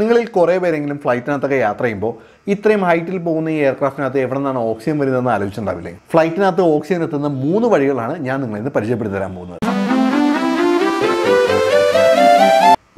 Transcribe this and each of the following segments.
നിങ്ങളിൽ കുറേ പേരെങ്കിലും ഫ്ലൈറ്റിനകത്തൊക്കെ യാത്ര ചെയ്യുമ്പോൾ ഇത്രയും ഹൈറ്റിൽ പോകുന്ന ഈ എയർക്രാഫ്റ്റിനകത്ത് എവിടെ നിന്നാണ് ഓക്സിജൻ വരുന്നതെന്ന് ആലോചിച്ചിട്ടുണ്ടാവില്ലേ ഫ്ലൈറ്റിനകത്ത് ഓക്സിജൻ എത്തുന്ന മൂന്ന് വഴികളാണ് ഞാൻ നിങ്ങളെ പരിചയപ്പെടുത്തി തരാൻ പോകുന്നത്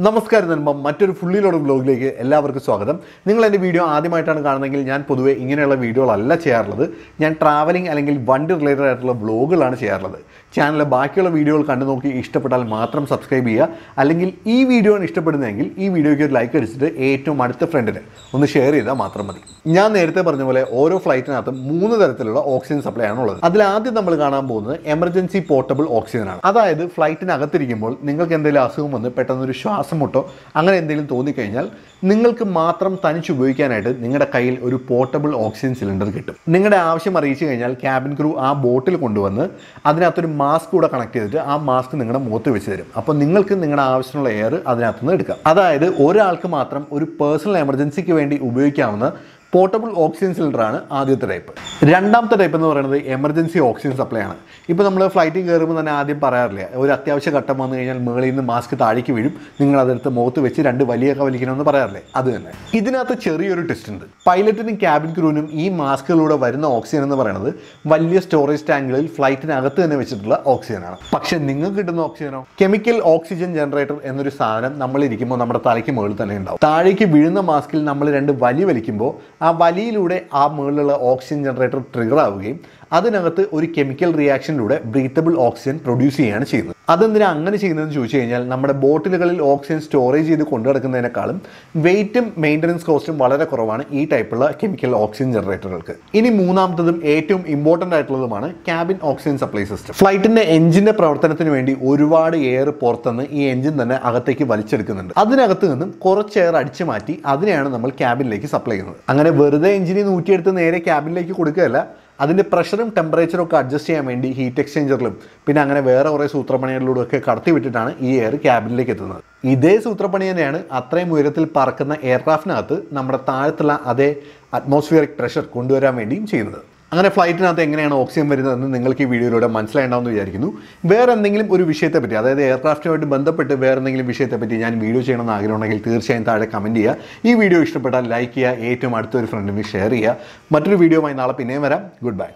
നമസ്കാരം നന്മ മറ്റൊരു ഫുള്ളി ലോഡ് ബ്ലോഗിലേക്ക് എല്ലാവർക്കും സ്വാഗതം നിങ്ങൾ എൻ്റെ വീഡിയോ ആദ്യമായിട്ടാണ് കാണുന്നതെങ്കിൽ ഞാൻ പൊതുവെ ഇങ്ങനെയുള്ള വീഡിയോകളല്ല ചെയ്യാറുള്ളത് ഞാൻ ട്രാവലിംഗ് അല്ലെങ്കിൽ വണ്ടി റിലേറ്റഡ് ആയിട്ടുള്ള ബ്ലോഗുകളാണ് ചെയ്യാറുള്ളത് ചാനലിലെ ബാക്കിയുള്ള വീഡിയോകൾ കണ്ടു നോക്കി ഇഷ്ടപ്പെട്ടാൽ മാത്രം സബ്സ്ക്രൈബ് ചെയ്യുക അല്ലെങ്കിൽ ഈ വീഡിയോയാണ് ഇഷ്ടപ്പെടുന്നതെങ്കിൽ ഈ വീഡിയോയ്ക്ക് ഒരു ലൈക്ക് അടിച്ചിട്ട് ഏറ്റവും അടുത്ത ഫ്രണ്ടിന് ഒന്ന് ഷെയർ ചെയ്താൽ മാത്രം മതി ഞാൻ നേരത്തെ പറഞ്ഞ പോലെ ഓരോ ഫ്ലൈറ്റിനകത്തും മൂന്ന് തരത്തിലുള്ള ഓക്സിജൻ സപ്ലൈ ആണ് ഉള്ളത് അതിൽ ആദ്യം നമ്മൾ കാണാൻ പോകുന്നത് എമർജൻസി പോർട്ടബിൾ ഓക്സിജൻ ആണ് അതായത് ഫ്ലൈറ്റിനകത്തിരിക്കുമ്പോൾ നിങ്ങൾക്ക് എന്തെങ്കിലും അസുഖം വന്ന് ഒരു ശ്വാസം മുട്ടോ അങ്ങനെ എന്തെങ്കിലും തോന്നിക്കഴിഞ്ഞാൽ നിങ്ങൾക്ക് മാത്രം തനിച്ച് ഉപയോഗിക്കാനായിട്ട് നിങ്ങളുടെ കയ്യിൽ ഒരു പോർട്ടബിൾ ഓക്സിജൻ സിലിണ്ടർ കിട്ടും നിങ്ങളുടെ ആവശ്യം അറിയിച്ചു കഴിഞ്ഞാൽ ക്യാബിൻ ക്രൂ ആ ബോട്ടിൽ കൊണ്ടുവന്ന് അതിനകത്തൊരു മാസ്ക് കൂടെ കണക്ട് ചെയ്തിട്ട് ആ മാസ്ക് നിങ്ങളുടെ മുഖത്ത് വെച്ച് തരും അപ്പോൾ നിങ്ങൾക്ക് നിങ്ങളുടെ ആവശ്യമുള്ള എയർ അതിനകത്തുനിന്ന് എടുക്കാം അതായത് ഒരാൾക്ക് മാത്രം ഒരു പേഴ്സണൽ എമർജൻസിക്ക് വേണ്ടി ഉപയോഗിക്കാവുന്ന പോർട്ടബിൾ ഓക്സിജൻ സിലിണ്ടറാണ് ആദ്യത്തെ ടൈപ്പ് രണ്ടാമത്തെ ടൈപ്പ് എന്ന് പറയുന്നത് എമർജൻസി ഓക്സിജൻ സപ്ലൈ ആണ് ഇപ്പോൾ നമ്മൾ ഫ്ലൈറ്റിൽ കയറുമ്പോൾ തന്നെ ആദ്യം പറയാറില്ല ഒരു അത്യാവശ്യ ഘട്ടം വന്നു കഴിഞ്ഞാൽ മുകളിൽ നിന്ന് മാസ്ക് താഴേക്ക് വീഴും നിങ്ങൾ അതെടുത്ത് മുഖത്ത് വെച്ച് രണ്ട് വലിയൊക്കെ വലിക്കണമെന്ന് പറയാറില്ലേ അത് തന്നെ ഇതിനകത്ത് ചെറിയൊരു ടെസ്റ്റ് ഉണ്ട് പൈലറ്റിനും ക്യാബിൻ ക്രൂവിനും ഈ മാസ്കുകളിലൂടെ വരുന്ന ഓക്സിജൻ എന്ന് പറയുന്നത് വലിയ സ്റ്റോറേജ് ടാങ്കുകളിൽ ഫ്ലൈറ്റിനകത്ത് തന്നെ വെച്ചിട്ടുള്ള ഓക്സിജനാണ് പക്ഷേ നിങ്ങൾക്ക് കിട്ടുന്ന ഓക്സിജനോ കെമിക്കൽ ഓക്സിജൻ ജനറേറ്റർ എന്നൊരു സാധനം നമ്മളിരിക്കുമ്പോൾ നമ്മുടെ തലയ്ക്ക് മുകളിൽ തന്നെ ഉണ്ടാവും താഴേക്ക് വീഴുന്ന മാസ്കിൽ നമ്മൾ രണ്ട് വലി വലിക്കുമ്പോൾ ആ വലിയിലൂടെ ആ മുകളിലുള്ള ഓക്സിജൻ ജനറേറ്റർ ട്രിഗർ ആവുകയും അതിനകത്ത് ഒരു കെമിക്കൽ റിയാക്ഷനിലൂടെ ബ്രീത്തബിൾ ഓക്സിജൻ പ്രൊഡ്യൂസ് ചെയ്യുകയാണ് ചെയ്യുന്നത് അതെന്തിനാ അങ്ങനെ ചെയ്യുന്നതെന്ന് ചോദിച്ചു കഴിഞ്ഞാൽ നമ്മുടെ ബോട്ടിലുകളിൽ ഓക്സിജൻ സ്റ്റോറേജ് ചെയ്ത് കൊണ്ടു നടക്കുന്നതിനേക്കാളും വെയിറ്റും മെയിൻ്റനൻസ് കോസ്റ്റും വളരെ കുറവാണ് ഈ ടൈപ്പുള്ള കെമിക്കൽ ഓക്സിജൻ ജനറേറ്ററുകൾക്ക് ഇനി മൂന്നാമത്തതും ഏറ്റവും ഇമ്പോർട്ടൻ്റ് ആയിട്ടുള്ളതുമാണ് ക്യാബിൻ ഓക്സിജൻ സപ്ലൈ സിസ്റ്റം ഫ്ലൈറ്റിൻ്റെ എഞ്ചിൻ്റെ പ്രവർത്തനത്തിന് വേണ്ടി ഒരുപാട് എയർ പുറത്തുനിന്ന് ഈ എഞ്ചിൻ തന്നെ അകത്തേക്ക് വലിച്ചെടുക്കുന്നുണ്ട് അതിനകത്ത് നിന്നും കുറച്ച് എയർ അടിച്ചു മാറ്റി അതിനെയാണ് നമ്മൾ ക്യാബിനിലേക്ക് സപ്ലൈ ചെയ്യുന്നത് അങ്ങനെ വെറുതെ എഞ്ചിനെ നൂറ്റിയെടുത്ത് നേരെ ക്യാബിനിലേക്ക് കൊടുക്കുകയല്ല അതിൻ്റെ പ്രഷറും ടെമ്പറേച്ചറും ഒക്കെ അഡ്ജസ്റ്റ് ചെയ്യാൻ വേണ്ടി ഹീറ്റ് എക്സ്ചേഞ്ചറിലും പിന്നെ അങ്ങനെ വേറെ കുറേ സൂത്രപ്പണികളിലൂടെ ഒക്കെ കടത്തിവിട്ടിട്ടാണ് ഈ എയർ ക്യാബിനിലേക്ക് എത്തുന്നത് ഇതേ സൂത്രപ്പണി തന്നെയാണ് അത്രയും ഉയരത്തിൽ പറക്കുന്ന എയർക്രാഫ്റ്റിനകത്ത് നമ്മുടെ താഴത്തുള്ള അതേ അറ്റ്മോസ്ഫിയറിക് പ്രഷർ കൊണ്ടുവരാൻ വേണ്ടിയും ചെയ്യുന്നത് അങ്ങനെ ഫ്ലൈറ്റിനകത്ത് എങ്ങനെയാണ് ഓക്സിജൻ വരുന്നതെന്ന് നിങ്ങൾക്ക് ഈ വീഡിയോയിലൂടെ മനസ്സിലായിട്ടുണ്ടാവും വിചാരിക്കുന്നു വേറെ എന്തെങ്കിലും ഒരു വിഷയത്തെപ്പറ്റി അതായത് എയർക്രാഫ്റ്റുമായിട്ട് ബന്ധപ്പെട്ട് വേറെ എന്തെങ്കിലും വിഷയത്തെപ്പറ്റി ഞാൻ വീഡിയോ ചെയ്യണമെന്ന് ആഗ്രഹമുണ്ടെങ്കിൽ തീർച്ചയായും താഴെ കമൻറ്റ് ചെയ്യുക ഈ വീഡിയോ ഇഷ്ടപ്പെട്ടാൽ ലൈക്ക് ചെയ്യുക ഏറ്റവും അടുത്തൊരു ഫ്രണ്ടിന് ഷെയർ ചെയ്യുക മറ്റൊരു വീഡിയോ നാളെ പിന്നെയും വരാം ഗുഡ് ബൈ